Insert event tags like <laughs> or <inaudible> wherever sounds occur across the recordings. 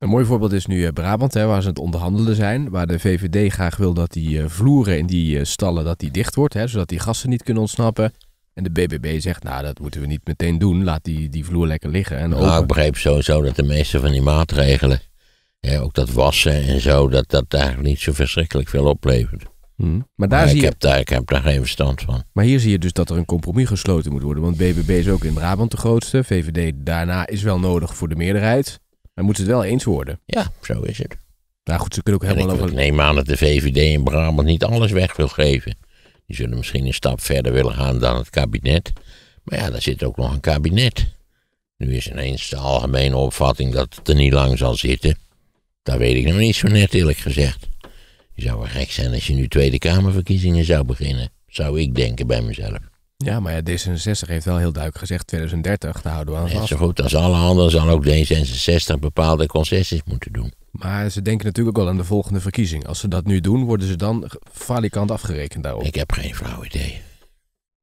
Een mooi voorbeeld is nu eh, Brabant, hè, waar ze aan het onderhandelen zijn. Waar de VVD graag wil dat die eh, vloeren in die eh, stallen dat die dicht wordt, hè, zodat die gasten niet kunnen ontsnappen. En de BBB zegt, nou dat moeten we niet meteen doen, laat die, die vloer lekker liggen. En nou, ik begrijp sowieso dat de meeste van die maatregelen, hè, ook dat wassen en zo, dat dat eigenlijk niet zo verschrikkelijk veel oplevert. Hmm. Maar, daar zie ik, ik heb daar geen verstand van. Maar hier zie je dus dat er een compromis gesloten moet worden. Want BBB is ook in Brabant de grootste. VVD daarna is wel nodig voor de meerderheid. Hij moet het wel eens worden. Ja, zo is het. Nou goed, ze kunnen ook helemaal over... Ik neem aan dat de VVD in Brabant niet alles weg wil geven. Die zullen misschien een stap verder willen gaan dan het kabinet. Maar ja, daar zit ook nog een kabinet. Nu is ineens de algemene opvatting dat het er niet lang zal zitten. Dat weet ik nog niet zo net eerlijk gezegd. Je zou wel gek zijn als je nu Tweede Kamerverkiezingen zou beginnen. Zou ik denken bij mezelf. Ja, maar ja, D66 heeft wel heel duidelijk gezegd 2030, te houden we aan Net zo goed als alle anderen zal ook D66 bepaalde concessies moeten doen. Maar ze denken natuurlijk ook wel aan de volgende verkiezing. Als ze dat nu doen, worden ze dan falikant afgerekend daarop. Ik heb geen flauw idee.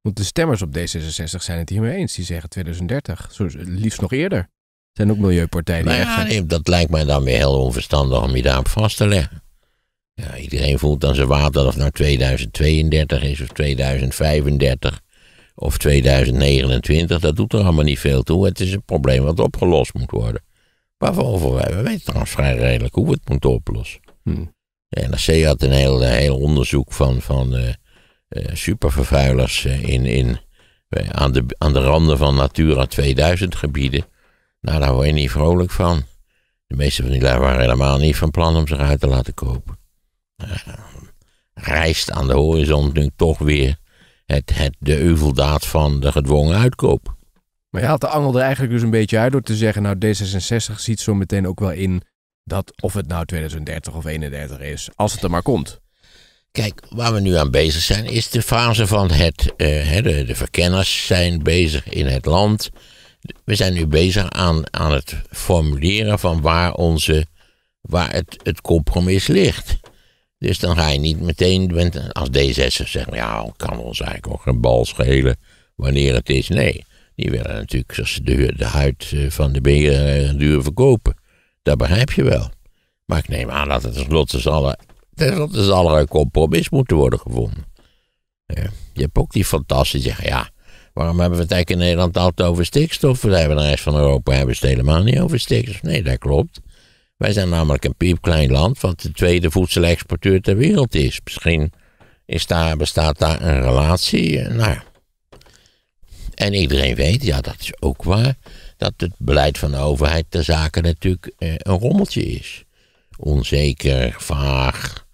Want de stemmers op D66 zijn het hiermee eens. Die zeggen 2030, liefst nog eerder. Er zijn ook milieupartijen die ja, nee, dat lijkt mij dan weer heel onverstandig om je daarop vast te leggen. Ja, iedereen voelt dan zijn water of naar nou 2032 is of 2035 of 2029, dat doet er allemaal niet veel toe. Het is een probleem wat opgelost moet worden. Waarvoor wij, we weten trouwens vrij redelijk hoe we het moeten oplossen. Hmm. NRC had een heel, eh, heel onderzoek van, van eh, eh, supervervuilers in, in, aan, de, aan de randen van Natura 2000 gebieden. Nou, daar word je niet vrolijk van. De meeste van die daar waren helemaal niet van plan om zich uit te laten kopen. Nou, rijst aan de horizon nu toch weer het, het, de euveldaad van de gedwongen uitkoop. Maar je haalt de angel er eigenlijk dus een beetje uit door te zeggen, nou D66 ziet zo meteen ook wel in dat of het nou 2030 of 31 is, als het er maar komt. Kijk, waar we nu aan bezig zijn, is de fase van het. Eh, de, de, verkenners zijn bezig in het land. We zijn nu bezig aan, aan het formuleren van waar, onze, waar het, het compromis ligt. Dus dan ga je niet meteen, als d 6 zeggen, ja, kan ons eigenlijk ook een bal schelen wanneer het is. Nee, die willen natuurlijk de, de huid eh, van de beer eh, duur verkopen. Dat begrijp je wel. Maar ik neem aan dat het tenslotte zal, tenslotte zal een compromis moeten worden gevonden. je hebt ook die fantastische, ja, waarom hebben we het eigenlijk in Nederland altijd over stikstof? We hebben de rest van Europa hebben het helemaal niet over stikstof. Nee, dat klopt. Wij zijn namelijk een piepklein land, wat de tweede voedselexporteur ter wereld is. Misschien is daar, bestaat daar een relatie. Eh, nou. En iedereen weet, ja, dat is ook waar, dat het beleid van de overheid ter zake natuurlijk eh, een rommeltje is. Onzeker, vaag.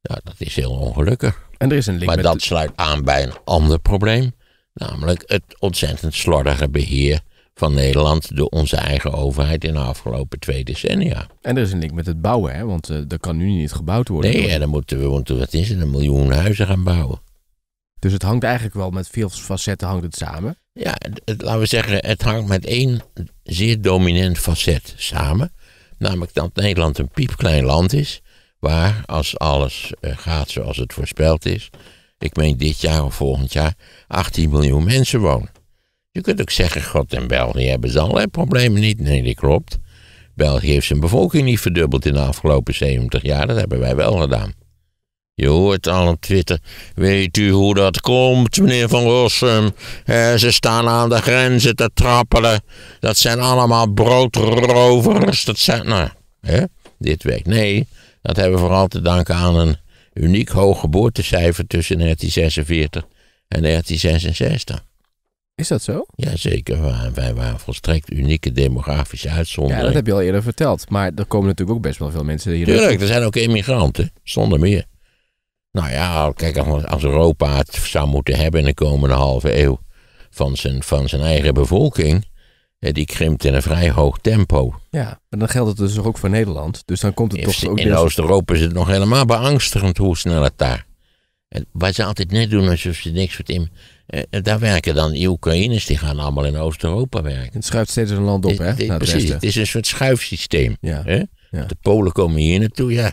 Ja, dat is heel ongelukkig. En er is een link maar dat sluit aan bij een ander probleem. Namelijk het ontzettend slordige beheer van Nederland door onze eigen overheid in de afgelopen twee decennia. En er is een link met het bouwen, hè? want dat eh, kan nu niet gebouwd worden. Nee, door... dan moeten we, want wat is het, een miljoen huizen gaan bouwen. Dus het hangt eigenlijk wel met veel facetten hangt het samen? Ja, laten we zeggen, het hangt met één zeer dominant facet samen. Namelijk dat Nederland een piepklein land is, waar als alles eh, gaat zoals het voorspeld is, ik meen dit jaar of volgend jaar, 18 miljoen mensen wonen. Je kunt ook zeggen, God in België hebben ze allerlei problemen niet. Nee, dat klopt. België heeft zijn bevolking niet verdubbeld in de afgelopen 70 jaar. Dat hebben wij wel gedaan. Je hoort al op Twitter. Weet u hoe dat komt, meneer Van Rossum? Eh, ze staan aan de grenzen te trappelen. Dat zijn allemaal broodrovers. Dat zijn. Nou, hè? dit werkt. Nee, dat hebben we vooral te danken aan een uniek hoog geboortecijfer tussen 1946 en 1966. Is dat zo? Jazeker, wij waren volstrekt unieke demografische uitzondering. Ja, dat heb je al eerder verteld. Maar er komen natuurlijk ook best wel veel mensen hier. Tuurlijk, er zijn ook immigranten, zonder meer. Nou ja, kijk, als Europa het zou moeten hebben in de komende halve eeuw van zijn, van zijn eigen bevolking, die krimpt in een vrij hoog tempo. Ja, maar dan geldt het dus ook voor Nederland. Dus dan komt het toch ook... In Oost-Europa is het nog helemaal beangstigend hoe snel het daar... Wat ze altijd net doen alsof ze niks wat in... Eh, eh, daar werken dan die Oekraïners, die gaan allemaal in Oost-Europa werken. Het schuift steeds een land op, hè? Het, precies, het is een soort schuifsysteem. Hè? De Polen komen hier naartoe, ja.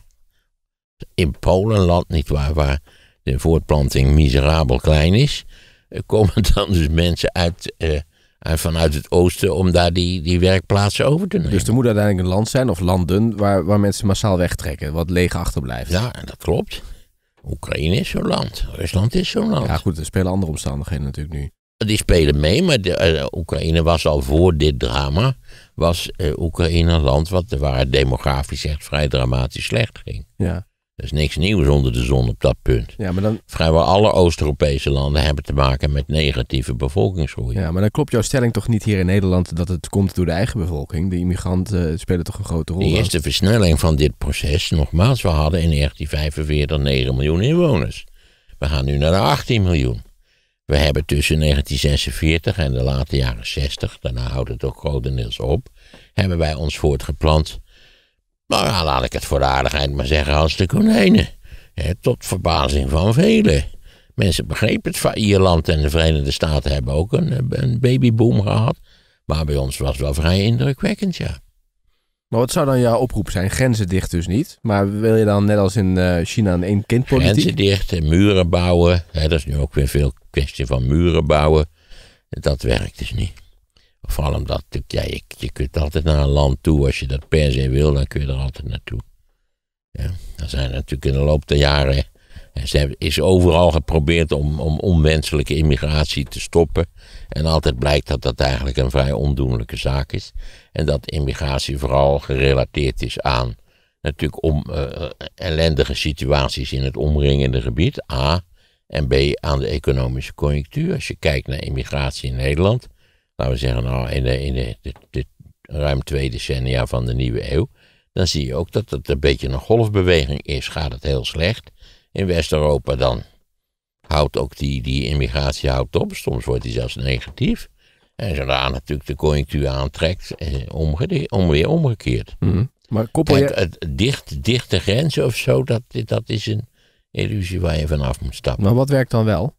In Polen, land niet waar, waar de voortplanting miserabel klein is, eh, komen <laughs> dan dus mensen uit, uh, vanuit het oosten om daar die, die werkplaatsen over te nemen. Dus er moet uiteindelijk een land zijn, of landen, waar, waar mensen massaal wegtrekken, wat leeg achterblijft. Ja, dat klopt. Oekraïne is zo'n land. Rusland is zo'n land. Ja, goed, er spelen andere omstandigheden natuurlijk nu. Die spelen mee, maar de, eh, Oekraïne was al voor dit drama. Was eh, Oekraïne een land wat, waar het demografisch echt vrij dramatisch slecht ging. Ja. Er is niks nieuws onder de zon op dat punt. Ja, maar dan... Vrijwel alle Oost-Europese landen hebben te maken met negatieve bevolkingsgroei. Ja, maar dan klopt jouw stelling toch niet hier in Nederland dat het komt door de eigen bevolking. De immigranten spelen toch een grote rol. De eerste versnelling van dit proces, nogmaals, we hadden in 1945 9 miljoen inwoners. We gaan nu naar de 18 miljoen. We hebben tussen 1946 en de late jaren 60, daarna houdt het ook grotendeels op, hebben wij ons voortgeplant nou ja, laat ik het voor de aardigheid maar zeggen als de konijnen. tot verbazing van velen. Mensen begrepen het van Ierland en de Verenigde Staten hebben ook een, een babyboom gehad. Maar bij ons was het wel vrij indrukwekkend, ja. Maar wat zou dan jouw oproep zijn? Grenzen dicht dus niet. Maar wil je dan net als in eh, China een één kind politiek? Grenzen dicht en muren bouwen. dat is nu ook weer veel kwestie van muren bouwen. Dat werkt dus niet. Vooral omdat ja, je, kunt altijd naar een land toe. Als je dat per se wil, dan kun je er altijd naartoe. Ja, dan zijn er natuurlijk in de loop der jaren. Ze is overal geprobeerd om, om onwenselijke immigratie te stoppen. En altijd blijkt dat dat eigenlijk een vrij ondoenlijke zaak is. En dat immigratie vooral gerelateerd is aan natuurlijk om, eh, eh, ellendige situaties in het omringende gebied. A. En B. aan de economische conjunctuur. Als je kijkt naar immigratie in Nederland laten we zeggen, nou, in, de, in ruim twee decennia van de nieuwe eeuw, dan zie je ook dat het een beetje een golfbeweging is. Gaat het heel slecht in West-Europa, dan houdt ook die, die immigratie houdt op. Soms wordt die zelfs negatief. En zodra natuurlijk de conjunctuur aantrekt, eh, omge om weer omgekeerd. Mhm. Maar koppel je... Het, het, dicht, dichte grenzen of zo, dat, dat is een illusie waar je vanaf moet stappen. Maar wat werkt dan wel?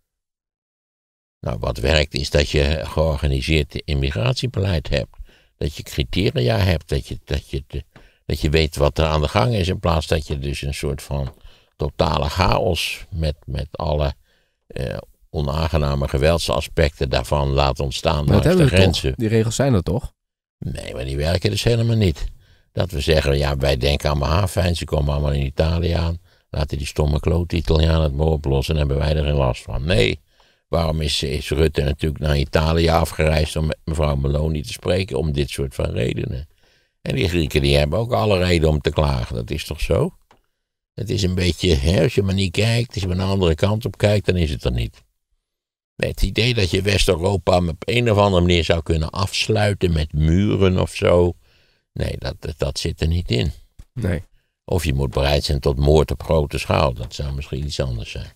Nou, wat werkt is dat je georganiseerd immigratiebeleid hebt. Dat je criteria hebt, dat je, dat, je, dat je weet wat er aan de gang is. In plaats dat je dus een soort van totale chaos met, met alle eh, onaangename geweldsaspecten daarvan laat ontstaan maar langs de grenzen. Die regels zijn er toch? Nee, maar die werken dus helemaal niet. Dat we zeggen, ja, wij denken aan Mahavijn, ze komen allemaal in Italië aan. Laten die stomme klote Italiaan het maar oplossen, dan hebben wij er geen last van. Nee, Waarom is, Rutte natuurlijk naar Italië afgereisd om met mevrouw Meloni te spreken? Om dit soort van redenen. En die Grieken die hebben ook alle reden om te klagen, dat is toch zo? Het is een beetje, als je maar niet kijkt, als je maar de andere kant op kijkt, dan is het er niet. Nee, het idee dat je West-Europa op een of andere manier zou kunnen afsluiten met muren of zo, nee, dat, dat, dat zit er niet in. Nee. Of je moet bereid zijn tot moord op grote schaal, dat zou misschien iets anders zijn.